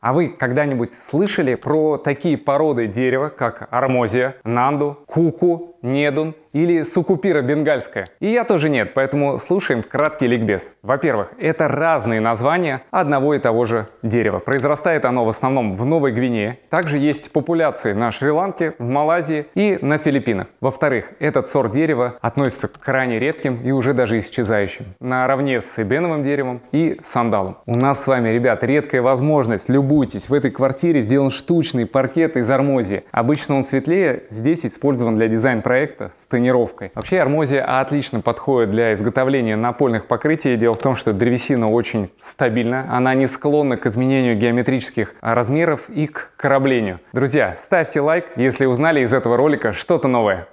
А вы когда-нибудь слышали про такие породы дерева, как армозия, нанду, куку, недун или сукупира бенгальская. И я тоже нет, поэтому слушаем краткий ликбез. Во-первых, это разные названия одного и того же дерева. Произрастает оно в основном в Новой Гвинее. Также есть популяции на Шри-Ланке, в Малайзии и на Филиппинах. Во-вторых, этот сорт дерева относится к крайне редким и уже даже исчезающим. Наравне с эбеновым деревом и сандалом. У нас с вами, ребят, редкая возможность. Любуйтесь. В этой квартире сделан штучный паркет из армозии. Обычно он светлее, здесь использован для дизайн-проекта с теневым планировкой. Вообще армозия отлично подходит для изготовления напольных покрытий. Дело в том, что древесина очень стабильна, она не склонна к изменению геометрических а, размеров и к кораблению. Друзья, ставьте лайк, если узнали из этого ролика что-то новое.